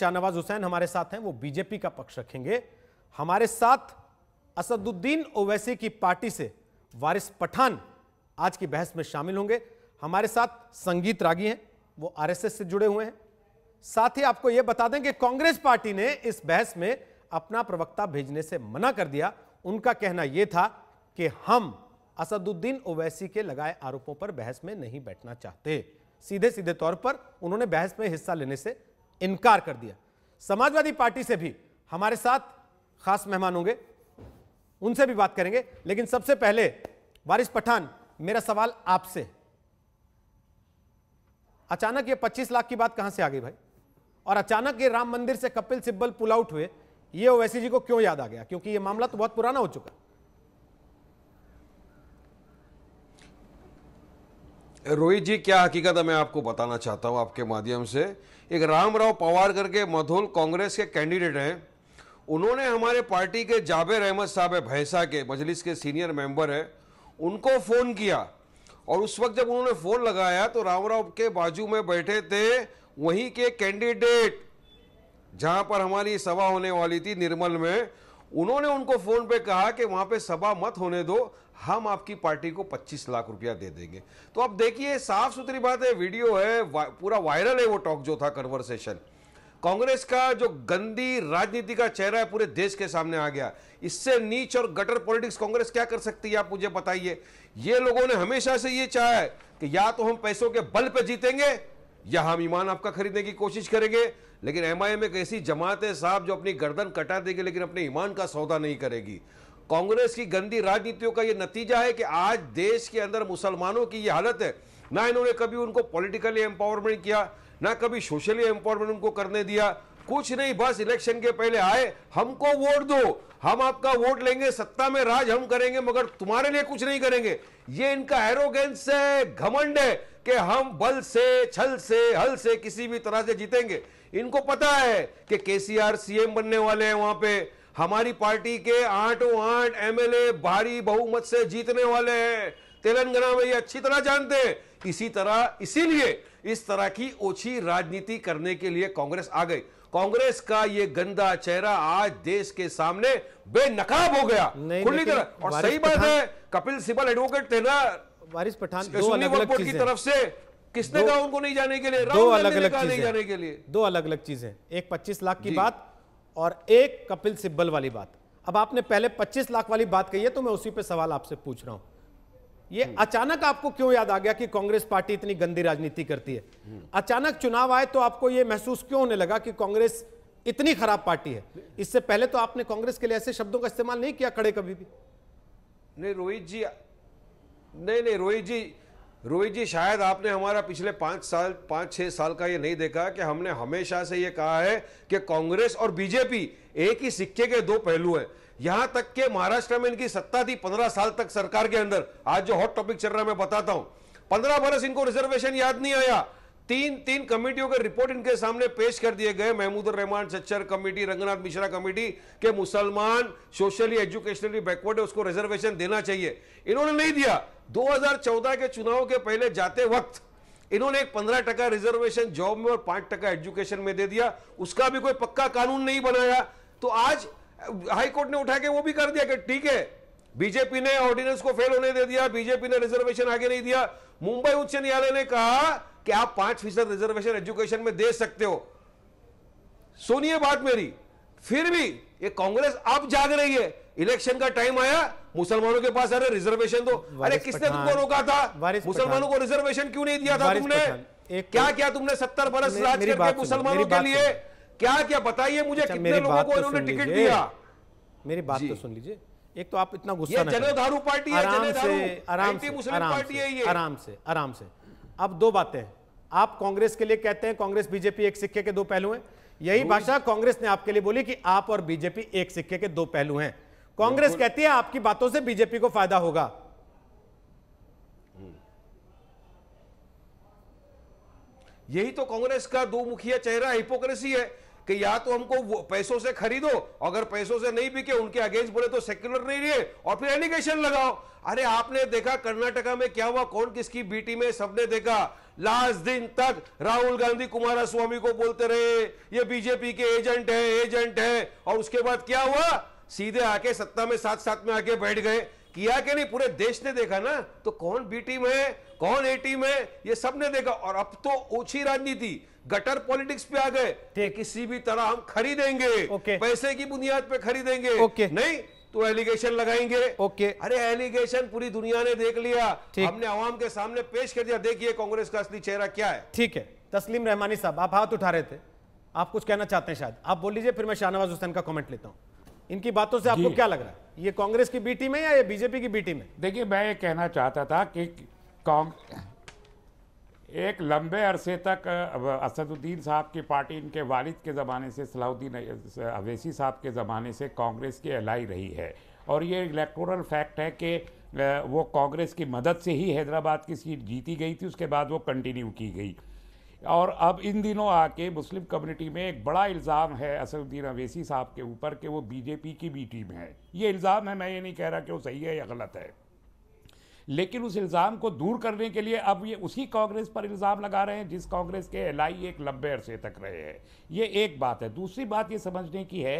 शाहनवाज हुसैन हमारे साथ हैं वो बीजेपी का पक्ष रखेंगे हमारे साथ असदुद्दीन ओवैसी की पार्टी से वारिस पठान आज की बहस में शामिल होंगे हमारे साथ संगीत रागी हैं वो आरएसएस से जुड़े हुए हैं साथ ही आपको यह बता दें कि कांग्रेस पार्टी ने इस बहस में अपना प्रवक्ता भेजने से मना कर दिया उनका कहना यह था कि हम असदुद्दीन ओवैसी के लगाए आरोपों पर बहस में नहीं बैठना चाहते सीधे सीधे तौर पर उन्होंने बहस में हिस्सा लेने से इनकार कर दिया समाजवादी पार्टी से भी हमारे साथ खास मेहमान होंगे उनसे भी बात करेंगे लेकिन सबसे पहले वारिस पठान मेरा सवाल आपसे अचानक ये 25 लाख की बात कहां से आ गई भाई और अचानक ये राम मंदिर से कपिल सिब्बल पुल आउट हुए ये ओवैसी जी को क्यों याद आ गया क्योंकि ये मामला तो बहुत पुराना हो चुका है रोहित जी क्या हकीकत है मैं आपको बताना चाहता हूँ आपके माध्यम से एक राम राव पवार करके मधोल कांग्रेस के कैंडिडेट हैं उन्होंने हमारे पार्टी के जाबेर अहमद साहब है भैंसा के मजलिस के सीनियर मेंबर है उनको फ़ोन किया और उस वक्त जब उन्होंने फ़ोन लगाया तो राम राव के बाजू में बैठे थे वहीं के कैंडिडेट जहाँ पर हमारी सभा होने वाली थी निर्मल में उन्होंने उनको फ़ोन पे कहा कि वहां पे सभा मत होने दो हम आपकी पार्टी को 25 लाख रुपया दे देंगे तो अब देखिए साफ सुथरी बात है वीडियो है वा, पूरा वायरल है वो टॉक जो था कन्वर्सेशन कांग्रेस का जो गंदी राजनीति का चेहरा है पूरे देश के सामने आ गया इससे नीच और गटर पॉलिटिक्स कांग्रेस क्या कर सकती है आप मुझे बताइए ये लोगों ने हमेशा से ये चाहा है कि या तो हम पैसों के बल पर जीतेंगे या हम ईमान आपका खरीदने की कोशिश करेंगे लेकिन एम आई एम एक ऐसी जमात है साहब जो अपनी गर्दन कटा देगी लेकिन अपने ईमान का सौदा नहीं करेगी कांग्रेस की गंदी राजनीतियों का ये नतीजा है कि आज देश के अंदर मुसलमानों की ये हालत है ना इन्होंने कभी उनको पॉलिटिकली एम्पावरमेंट किया ना कभी सोशली एम्पावरमेंट उनको करने दिया कुछ नहीं बस इलेक्शन के पहले आए हमको वोट दो हम आपका वोट लेंगे सत्ता में राज हम करेंगे मगर तुम्हारे लिए कुछ नहीं करेंगे ये इनका एरोगेंस है घमंड है कि हम बल से छल से हल से किसी भी तरह से जीतेंगे इनको पता है कि केसीआर सीएम बनने वाले हैं वहां पे हमारी पार्टी के आठों आठ एमएलए भारी बहुमत से जीतने वाले हैं तेलंगाना में ये अच्छी तरह जानते हैं इसी तरह इसीलिए इस तरह की ओछी राजनीति करने के लिए कांग्रेस आ गई कांग्रेस का ये गंदा चेहरा आज देश के सामने बेनकाब हो गया खुली तरह और सही बात है कपिल सिब्बल एडवोकेट थे ना वारिस पठान दो अलग अलग की तरफ से किसने कहा उनको नहीं जाने के लिए दो अलग अलग नहीं जाने के लिए दो अलग अलग चीजें एक पच्चीस लाख की बात और एक कपिल सिब्बल वाली बात अब आपने पहले 25 लाख वाली बात कही है तो मैं उसी पे सवाल आपसे पूछ रहा हूं ये हम्म। अचानक आपको क्यों याद आ गया कि कांग्रेस पार्टी इतनी गंदी राजनीति करती है हम्म। अचानक चुनाव आए तो आपको ये महसूस क्यों होने लगा कि कांग्रेस इतनी खराब पार्टी है इससे पहले तो आपने कांग्रेस के लिए ऐसे शब्दों का इस्तेमाल नहीं किया खड़े कभी भी नहीं रोहित जी नहीं नहीं रोहित जी रोहित जी शायद आपने हमारा पिछले पांच साल पांच छह साल का ये नहीं देखा कि हमने हमेशा से ये कहा है कि कांग्रेस और बीजेपी एक ही सिक्के के दो पहलू हैं यहां तक के महाराष्ट्र में इनकी सत्ता थी पंद्रह साल तक सरकार के अंदर आज जो हॉट टॉपिक चल रहा है मैं बताता हूं पंद्रह बरस इनको रिजर्वेशन याद नहीं आया तीन तीन कमेटियों के रिपोर्ट इनके सामने पेश कर दिए गए महमूद रहमान सच्चर कमेटी रंगनाथ मिश्रा कमेटी के मुसलमान सोशली एजुकेशनली बैकवर्ड है उसको रिजर्वेशन देना चाहिए इन्होंने नहीं दिया 2014 के चुनाव के पहले जाते वक्त इन्होंने एक पंद्रह टका रिजर्वेशन जॉब में और पांच टका एजुकेशन में दे दिया उसका भी कोई पक्का कानून नहीं बनाया तो आज हाईकोर्ट ने उठा के वो भी कर दिया कि ठीक है बीजेपी ने ऑर्डिनेंस को फेल होने दे दिया बीजेपी ने रिजर्वेशन आगे नहीं दिया मुंबई उच्च न्यायालय ने कहा कि आप पांच फीसद रिजर्वेशन एजुकेशन में दे सकते हो सुनिए बात मेरी फिर भी ये कांग्रेस अब जाग रही है इलेक्शन का टाइम आया मुसलमानों के पास अरे रिजर्वेशन दो अरे किसने तुमको रोका था मुसलमानों को रिजर्वेशन क्यों नहीं दिया था तुमने क्या क्या तुमने सत्तर बरस राज करके मुसलमानों के लिए क्या क्या बताइए मुझे अच्छा, कितने लोगों को तो इन्होंने टिकट दिया मेरी बात तो सुन लीजिए एक तो आप इतना गुस्सा ये जनधारू पार्टी है आराम से आराम से आराम से आराम से आराम से अब दो बातें आप कांग्रेस के लिए कहते हैं कांग्रेस बीजेपी एक सिक्के के दो पहलू हैं यही भाषा कांग्रेस ने आपके लिए बोली कि आप और बीजेपी एक सिक्के के दो पहलू हैं कांग्रेस कहती है आपकी बातों से बीजेपी को फायदा होगा यही तो कांग्रेस का दो मुखिया चेहरा हिपोक्रेसी है कि या तो हमको पैसों से खरीदो अगर पैसों से नहीं बिके उनके अगेंस्ट बोले तो सेक्युलर नहीं रहे और फिर एलिगेशन लगाओ अरे आपने देखा कर्नाटका में क्या हुआ कौन किसकी बीटी में सबने देखा लास्ट दिन तक राहुल गांधी कुमारस्वामी को बोलते रहे ये बीजेपी के एजेंट है एजेंट है और उसके बाद क्या हुआ सीधे आके सत्ता में साथ साथ में आके बैठ गए किया कि नहीं पूरे देश ने देखा ना तो कौन बी टीम है कौन ए टीम है ये सब ने देखा और अब तो ओछी राजनीति गटर पॉलिटिक्स पे आ गए किसी भी तरह हम खरीदेंगे पैसे की बुनियाद पे खरीदेंगे नहीं तो एलिगेशन लगाएंगे ओके अरे एलिगेशन पूरी दुनिया ने देख लिया हमने आवाम के सामने पेश कर दिया देखिए कांग्रेस का असली चेहरा क्या है ठीक है तस्लीम रहमानी साहब आप हाथ उठा रहे थे आप कुछ कहना चाहते हैं शायद आप बोल लीजिए फिर मैं शाहनवाज हुसैन का कॉमेंट लेता हूँ इनकी बातों से आपको क्या लग रहा है ये कांग्रेस की बी टीम है या ये बीजेपी की बी टीम है देखिए मैं ये कहना चाहता था कि एक लंबे अरसे तक असदुद्दीन साहब की पार्टी इनके वालिद के ज़माने से सलाउद्दीन अवैसी साहब के ज़माने से कांग्रेस की एलाई रही है और ये इलेक्टोरल फैक्ट है कि वो कांग्रेस की मदद से ही हैदराबाद की सीट जीती गई थी उसके बाद वो कंटिन्यू की गई और अब इन दिनों आके मुस्लिम कम्युनिटी में एक बड़ा इल्ज़ाम है असदुद्दीन अवैसी साहब के ऊपर कि वो बीजेपी की बी टीम है ये इल्ज़ाम है मैं ये नहीं कह रहा कि वो सही है या गलत है लेकिन उस इल्ज़ाम को दूर करने के लिए अब ये उसी कांग्रेस पर इल्ज़ाम लगा रहे हैं जिस कांग्रेस के एल एक लंबे अरसे तक रहे हैं ये एक बात है दूसरी बात ये समझने की है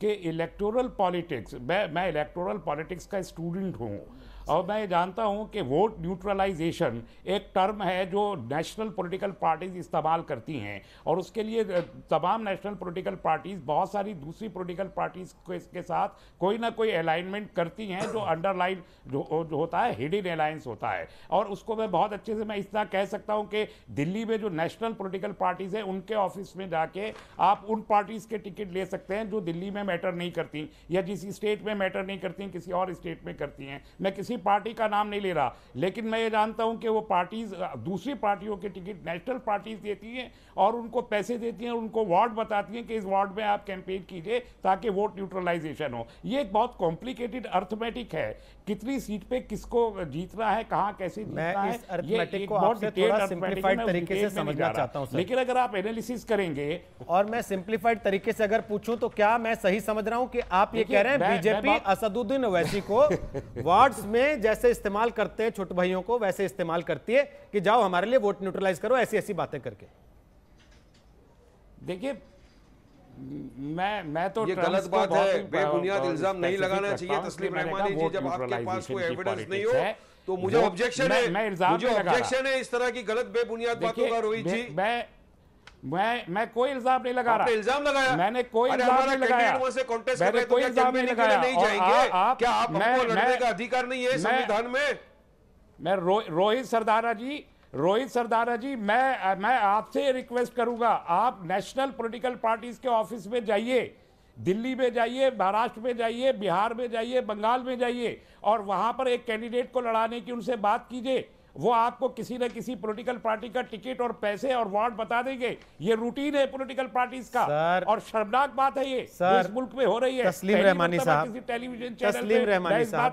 कि इलेक्टोरल पॉलिटिक्स मैं मैं इलेक्टोरल पॉलिटिक्स का स्टूडेंट हूँ और मैं जानता हूँ कि वोट न्यूट्रलाइजेशन एक टर्म है जो नेशनल पॉलिटिकल पार्टीज इस्तेमाल करती हैं और उसके लिए तमाम नेशनल पॉलिटिकल पार्टीज बहुत सारी दूसरी पॉलिटिकल पार्टीज को इसके साथ कोई ना कोई अलाइनमेंट करती हैं जो अंडरलाइन जो, जो होता है हिडन अलाइंस होता है और उसको मैं बहुत अच्छे से मैं इस तरह कह सकता हूँ कि दिल्ली में जो नेशनल पोलिटिकल पार्टीज़ हैं उनके ऑफिस में जाके आप उन पार्टीज़ के टिकट ले सकते हैं जो दिल्ली में मैटर नहीं करती या जिस स्टेट में मैटर नहीं करती किसी और स्टेट में करती हैं मैं किसी पार्टी का नाम नहीं ले रहा लेकिन मैं ये जानता हूँ कि वो पार्टीज दूसरी पार्टियों के टिकट नेशनल पार्टीज देती हैं और उनको पैसे देती हैं और उनको वार्ड बताती हैं कि इस वार्ड में आप कैंपेन कीजिए ताकि वोट न्यूट्रलाइजेशन हो ये एक बहुत कॉम्प्लिकेटेड अर्थमेटिक है कितनी सीट पे किसको जीतना है कहाँ कैसे जीतना है ये एक बहुत डिटेल्ड तरीके से समझना चाहता हूँ लेकिन अगर आप एनालिसिस करेंगे और मैं सिंप्लीफाइड तरीके से अगर पूछूं तो क्या मैं सही सही समझ रहा हूं कि आप ये कह रहे हैं बीजेपी असदुद्दीन ओवैसी को वार्ड्स में जैसे इस्तेमाल करते हैं छोटे भाइयों को वैसे इस्तेमाल करती है कि जाओ हमारे लिए वोट न्यूट्रलाइज करो ऐसी ऐसी बातें करके देखिए मैं मैं तो ये गलत बात है बेबुनियाद इल्जाम नहीं लगाना चाहिए तस्लीम रहमानी जी जब आपके पास कोई एविडेंस नहीं हो तो मुझे ऑब्जेक्शन है मुझे ऑब्जेक्शन है इस तरह की गलत बेबुनियाद बातों का रोहित जी मैं मैं मैं कोई इल्जाम नहीं लगा रहा इल्जाम लगाया मैंने कोई इल्जाम नहीं लगाया मैंने तो कोई इल्जाम नहीं लगाया नहीं जाएंगे क्या आप लड़ने का अधिकार नहीं है संविधान में मैं रोहित सरदारा जी रोहित सरदारा जी मैं मैं आपसे रिक्वेस्ट करूंगा आप नेशनल पॉलिटिकल पार्टीज के ऑफिस में जाइए दिल्ली में जाइए महाराष्ट्र में जाइए बिहार में जाइए बंगाल में जाइए और वहां पर एक कैंडिडेट को लड़ाने की उनसे बात कीजिए वो आपको किसी न किसी पॉलिटिकल पार्टी का टिकट और पैसे और वार्ड बता देंगे ये रूटीन है पॉलिटिकल पार्टीज का सर, और शर्मनाक बात है ये सर, इस मुल्क में हो रही है तस्लीम रहमानी साहब किसी टेलीविजन तस्लीम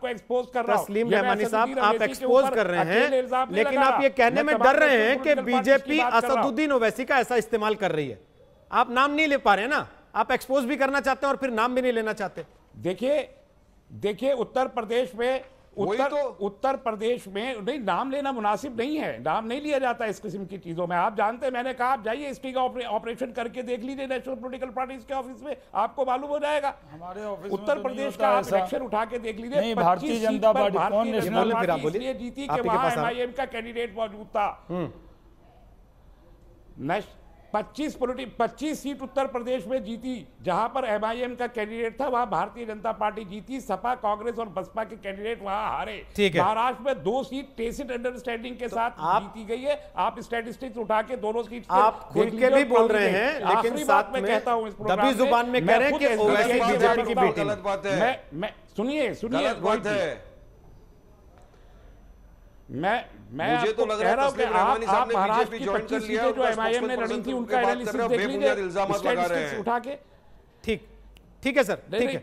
को एक्सपोज कर रहा तस्लीम रहमानी साहब आप एक्सपोज कर रहे हैं लेकिन आप ये कहने में डर रहे हैं कि बीजेपी असदुद्दीन ओवैसी का ऐसा इस्तेमाल कर रही है आप नाम नहीं ले पा रहे ना आप एक्सपोज भी करना चाहते हैं और फिर नाम भी नहीं लेना चाहते देखिए देखिए उत्तर प्रदेश में उत्तर तो उत्तर प्रदेश में नहीं नाम लेना मुनासिब नहीं है नाम नहीं लिया जाता इस किस्म की चीज़ों में आप जानते हैं मैंने कहा आप जाइए एसपी ऑपरेशन करके देख लीजिए नेशनल पोलिटिकल पार्टीज के ऑफिस में आपको मालूम हो जाएगा हमारे ऑफिस उत्तर तो प्रदेश का आप इलेक्शन उठा के देख लीजिए भारतीय जनता पार्टी जीती के वहां एम का कैंडिडेट मौजूद था हम्म। 25 पोलिटिक 25 सीट उत्तर प्रदेश में जीती जहां पर एमआईएम का कैंडिडेट था वहां भारतीय जनता पार्टी जीती सपा कांग्रेस और बसपा के कैंडिडेट वहां हारे महाराष्ट्र में दो सीट टेसिड अंडरस्टैंडिंग के तो साथ आप, जीती गई है आप स्टेटिस्टिक्स उठा के दोनों सीट आप खुद के भी बोल रहे हैं लेकिन साथ में कहता हूँ इस प्रोग्राम में सुनिए सुनिए मैं मैं मुझे तो लग रहा है आप, आप महाराष्ट्र की पच्चीस सीटें जो एमआईएम ने लड़ी थी उनका एनालिसिस देख लीजिए उठा के ठीक ठीक है सर ठीक है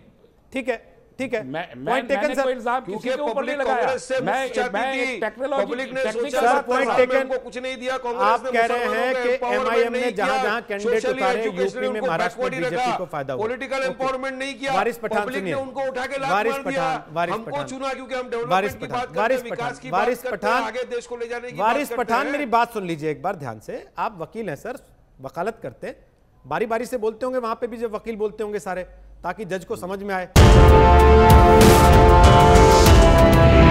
ठीक है ठीक है मैं पॉइंट टेकन सर इल्जाम किसी के ऊपर नहीं लगाया मैं मैं टेक्नोलॉजी टेक्निकल पॉइंट टेकन को कुछ नहीं दिया कांग्रेस आप कह रहे हैं कि एमआईएम ने जहां-जहां कैंडिडेट उतारे यूपी में महाराष्ट्र में बीजेपी को फायदा हुआ पॉलिटिकल एम्पावरमेंट नहीं किया वारिस पठान ने उनको उठा के लात मार दिया हमको चुना क्योंकि हम डेवलपमेंट की बात करते हैं वारिस पठान आगे देश को ले जाने की वारिस पठान मेरी बात सुन लीजिए एक बार ध्यान से आप वकील हैं सर वकालत करते हैं बारी बारी से बोलते होंगे वहां पे भी जब वकील बोलते होंगे सारे ताकि जज को समझ में आए